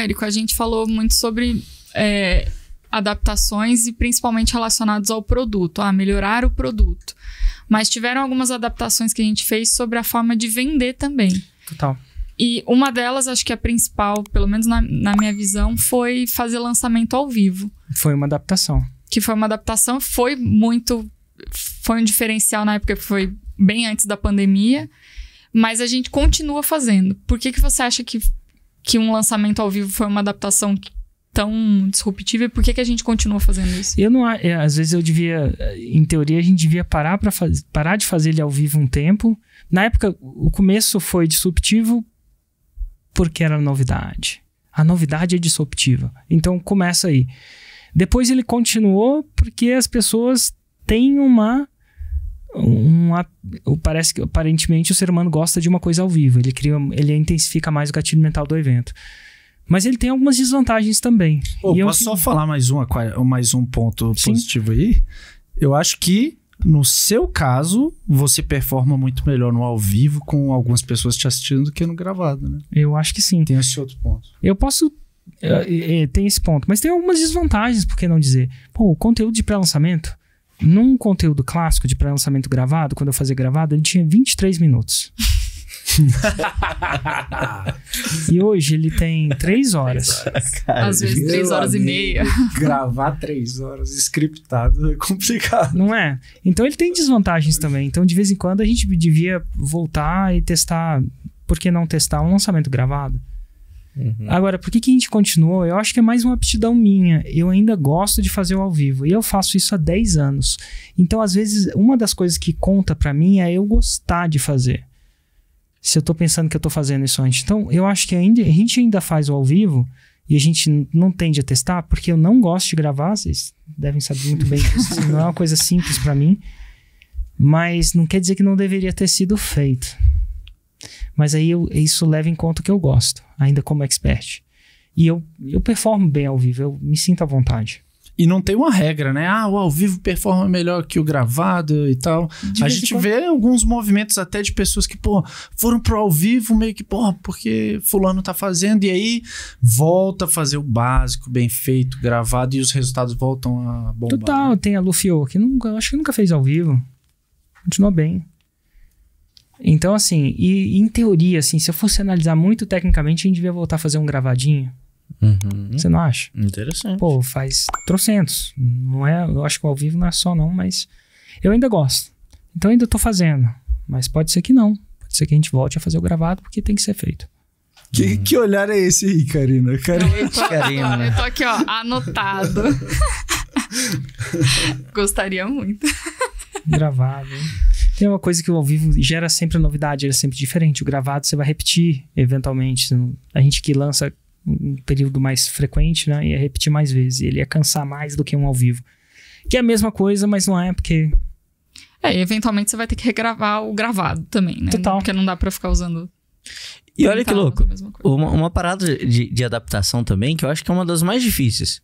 Érico, a gente falou muito sobre é, adaptações e principalmente relacionados ao produto, a melhorar o produto. Mas tiveram algumas adaptações que a gente fez sobre a forma de vender também. Total. E uma delas, acho que a principal, pelo menos na, na minha visão, foi fazer lançamento ao vivo. Foi uma adaptação. Que foi uma adaptação, foi muito. Foi um diferencial na época, foi bem antes da pandemia. Mas a gente continua fazendo. Por que, que você acha que que um lançamento ao vivo foi uma adaptação tão disruptiva e por que, que a gente continua fazendo isso? Eu não, é, às vezes eu devia, em teoria a gente devia parar para parar de fazer ele ao vivo um tempo. Na época o começo foi disruptivo porque era novidade. A novidade é disruptiva. Então começa aí. Depois ele continuou porque as pessoas têm uma parece que aparentemente o ser humano gosta de uma coisa ao vivo, ele cria, ele intensifica mais o gatilho mental do evento. Mas ele tem algumas desvantagens também. Oh, e posso eu... só falar mais, uma, mais um ponto Sim. positivo aí? Eu acho que no seu caso, você performa muito melhor no ao vivo com algumas pessoas te assistindo do que no gravado, né? Eu acho que sim. Tem esse outro ponto. Eu posso. É, é, tem esse ponto, mas tem algumas desvantagens, por que não dizer? Pô, o conteúdo de pré-lançamento num conteúdo clássico de pré-lançamento gravado, quando eu fazia gravado, ele tinha 23 minutos. e hoje ele tem três horas. Cara, Às vezes três horas amigo, e meia. Gravar três horas scriptado é complicado. Não é? Então ele tem desvantagens também. Então de vez em quando a gente devia voltar e testar. Por que não testar um lançamento gravado? Uhum. Agora, por que, que a gente continuou? Eu acho que é mais uma aptidão minha. Eu ainda gosto de fazer o ao vivo. E eu faço isso há 10 anos. Então, às vezes, uma das coisas que conta para mim é eu gostar de fazer. Se eu tô pensando que eu tô fazendo isso antes. Então, eu acho que ainda, a gente ainda faz o ao vivo e a gente não tende a testar, porque eu não gosto de gravar. Vocês devem saber muito bem que isso não é uma coisa simples para mim. Mas não quer dizer que não deveria ter sido feito. Mas aí eu, isso leva em conta que eu gosto, ainda como expert. E eu, eu performo bem ao vivo, eu me sinto à vontade. E não tem uma regra, né? Ah, o ao vivo performa melhor que o gravado e tal. De a gente quando... vê alguns movimentos até de pessoas que, pô, foram pro ao vivo meio que, pô, porque fulano tá fazendo e aí volta a fazer o básico, bem feito, gravado e os resultados voltam a bombar. Total, né? tem a Lufio, que nunca, acho que nunca fez ao vivo. Continuou bem. Então, assim, e em teoria, assim, se eu fosse analisar muito tecnicamente, a gente devia voltar a fazer um gravadinho. Uhum. Você não acha? Interessante. Pô, faz trocentos. Não é, eu acho que ao vivo não é só, não, mas eu ainda gosto. Então ainda tô fazendo. Mas pode ser que não. Pode ser que a gente volte a fazer o gravado, porque tem que ser feito. Que, hum. que olhar é esse aí, Karina? Karina. Eu, tô, Karina. eu tô aqui, ó, anotado. Gostaria muito. Gravado, hein? E é uma coisa que o ao vivo gera sempre novidade, ele é sempre diferente. O gravado você vai repetir eventualmente. A gente que lança um período mais frequente, né? Ia repetir mais vezes. Ele ia cansar mais do que um ao vivo. Que é a mesma coisa, mas não é, porque. É, eventualmente você vai ter que regravar o gravado também, né? Total. Porque não dá pra ficar usando. E olha que louco. Uma, uma, parada de, de adaptação também, que eu acho que é uma das mais difíceis.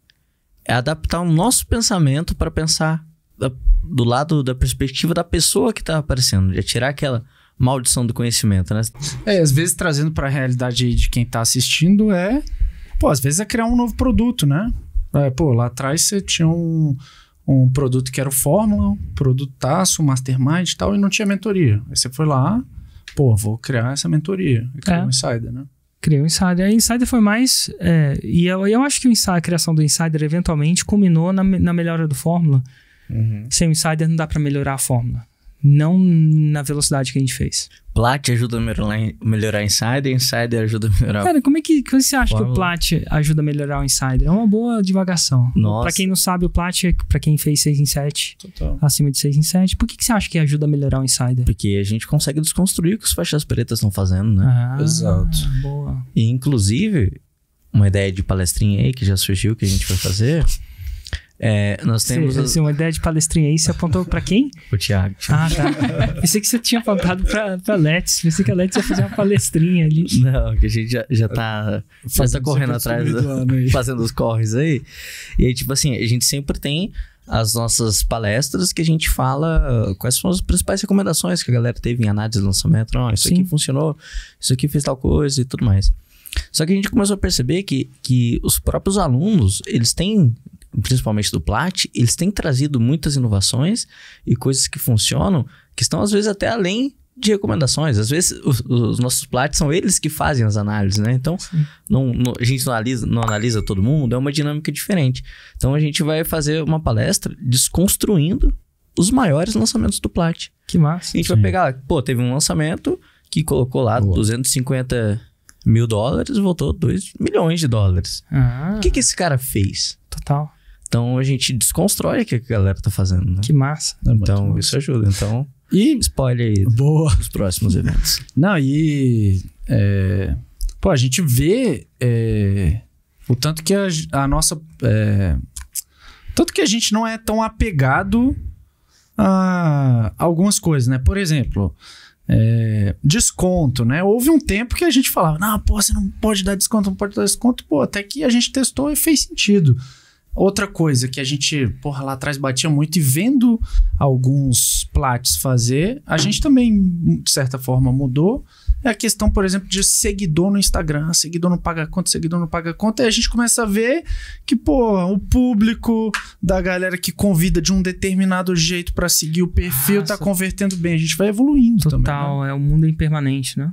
É adaptar o nosso pensamento para pensar da, do lado da perspectiva da pessoa que tá aparecendo, de tirar aquela maldição do conhecimento, né? É, às vezes trazendo para a realidade de quem tá assistindo é, pô, às vezes é criar um novo produto, né? É, pô, lá atrás você tinha um, um produto que era o Fórmula, um produtaço, Mastermind e tal, e não tinha mentoria. Aí você foi lá, pô, vou criar essa mentoria. E criou é. um insider, né? Criou um insider. A insider foi mais. É, e eu, eu acho que o insider, a criação do insider eventualmente culminou na, na melhora do Fórmula. Uhum. Sem o Insider não dá para melhorar a fórmula. Não na velocidade que a gente fez. Plat ajuda a melhorar, o Insider, Insider ajuda a melhorar. Cara, como é que, é que você acha fórmula? que o Plat ajuda a melhorar o Insider? É uma boa divagação. Nossa. Pra quem não sabe, o Plat é pra quem fez 6 em 7, Total. acima de 6 em 7. Por que, que você acha que ajuda a melhorar o Insider? Porque a gente consegue desconstruir o que os faixas pretas estão fazendo, né? Ah, Exato. Boa. E, inclusive, uma ideia de palestrinha aí que já surgiu que a gente vai fazer. É, nós temos. uma ideia de palestrinha você apontou para quem? o Thiago. Ah, tá. Pensei que você tinha apontado para Let's. Pensei que a Let's ia fazer uma palestrinha ali. Não, que a gente já, já tá, já tá correndo atrás, do, fazendo os corres aí. E aí, tipo assim, a gente sempre tem as nossas palestras que a gente fala quais são as principais recomendações que a galera teve em análise de lançamento. Não, isso Sim. aqui funcionou, isso aqui fez tal coisa e tudo mais. Só que a gente começou a perceber que, que os próprios alunos, eles têm principalmente do Plat, eles têm trazido muitas inovações e coisas que funcionam, que estão às vezes até além de recomendações. Às vezes os, os nossos Plat são eles que fazem as análises, né? Então não, não, a gente não analisa, não analisa todo mundo, é uma dinâmica diferente. Então a gente vai fazer uma palestra desconstruindo os maiores lançamentos do Plat. Que massa. A gente sim. vai pegar, pô, teve um lançamento que colocou lá Boa. 250 mil dólares, voltou 2 milhões de dólares. Ah. O que, que esse cara fez? Total. Então a gente desconstrói o que a galera tá fazendo. Né? Que massa. É então isso ajuda. Então, e spoiler aí. Boa. Os próximos eventos. Não, e. É, pô, a gente vê é, o tanto que a, a nossa. É, tanto que a gente não é tão apegado a algumas coisas, né? Por exemplo. É, desconto, né? Houve um tempo que a gente falava, não, pô, você não pode dar desconto, não pode dar desconto, pô, até que a gente testou e fez sentido. Outra coisa que a gente, porra, lá atrás batia muito e vendo alguns plates fazer, a gente também, de certa forma, mudou. É a questão, por exemplo, de seguidor no Instagram, seguidor não paga conta, seguidor não paga conta, e a gente começa a ver que, pô, o público da galera que convida de um determinado jeito para seguir o perfil Nossa. tá convertendo bem. A gente vai evoluindo né? Total, também. Total, né? é o um mundo é impermanente, né?